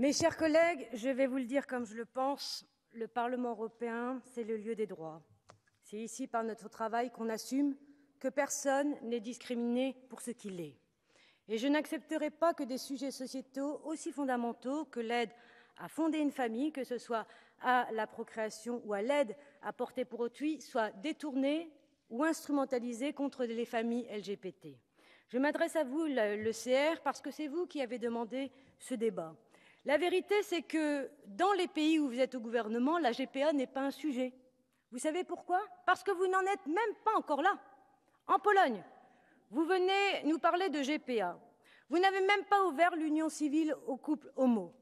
Mes chers collègues, je vais vous le dire comme je le pense, le Parlement européen, c'est le lieu des droits. C'est ici, par notre travail, qu'on assume que personne n'est discriminé pour ce qu'il est. Et je n'accepterai pas que des sujets sociétaux aussi fondamentaux que l'aide à fonder une famille, que ce soit à la procréation ou à l'aide à porter pour autrui, soient détournés ou instrumentalisés contre les familles LGBT. Je m'adresse à vous, le CR, parce que c'est vous qui avez demandé ce débat. La vérité, c'est que dans les pays où vous êtes au gouvernement, la GPA n'est pas un sujet. Vous savez pourquoi Parce que vous n'en êtes même pas encore là. En Pologne, vous venez nous parler de GPA. Vous n'avez même pas ouvert l'union civile aux couples homo.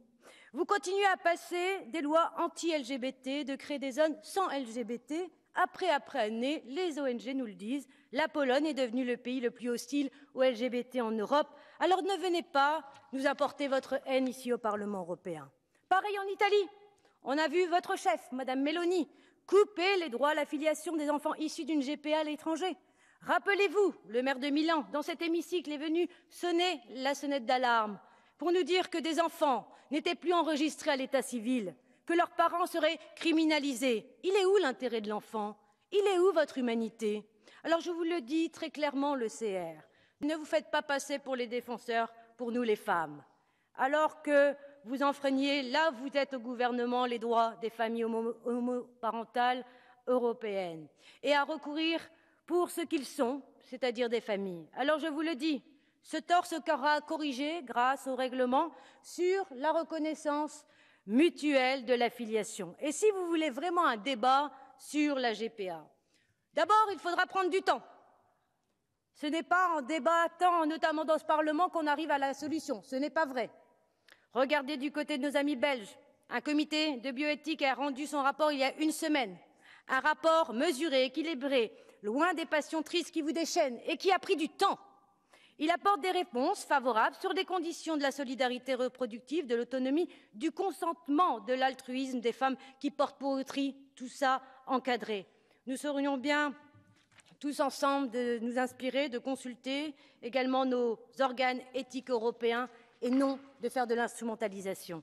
Vous continuez à passer des lois anti-LGBT, de créer des zones sans LGBT, après, après année, les ONG nous le disent, la Pologne est devenue le pays le plus hostile aux LGBT en Europe. Alors ne venez pas nous apporter votre haine ici au Parlement européen. Pareil en Italie. On a vu votre chef, Madame Meloni, couper les droits à l'affiliation des enfants issus d'une GPA à l'étranger. Rappelez-vous, le maire de Milan, dans cet hémicycle, est venu sonner la sonnette d'alarme pour nous dire que des enfants n'étaient plus enregistrés à l'état civil que leurs parents seraient criminalisés. Il est où l'intérêt de l'enfant Il est où votre humanité Alors je vous le dis très clairement, le CR, ne vous faites pas passer pour les défenseurs, pour nous les femmes. Alors que vous enfreignez, là vous êtes au gouvernement, les droits des familles homoparentales européennes, et à recourir pour ce qu'ils sont, c'est-à-dire des familles. Alors je vous le dis, ce tort sera corrigé grâce au règlement sur la reconnaissance mutuelle de l'affiliation. Et si vous voulez vraiment un débat sur la GPA, d'abord, il faudra prendre du temps. Ce n'est pas en débattant, notamment dans ce Parlement, qu'on arrive à la solution. Ce n'est pas vrai. Regardez du côté de nos amis belges. Un comité de bioéthique a rendu son rapport il y a une semaine. Un rapport mesuré, équilibré, loin des passions tristes qui vous déchaînent et qui a pris du temps. Il apporte des réponses favorables sur les conditions de la solidarité reproductive, de l'autonomie, du consentement, de l'altruisme des femmes qui portent pour autrui, tout ça encadré. Nous serions bien tous ensemble de nous inspirer, de consulter également nos organes éthiques européens et non de faire de l'instrumentalisation.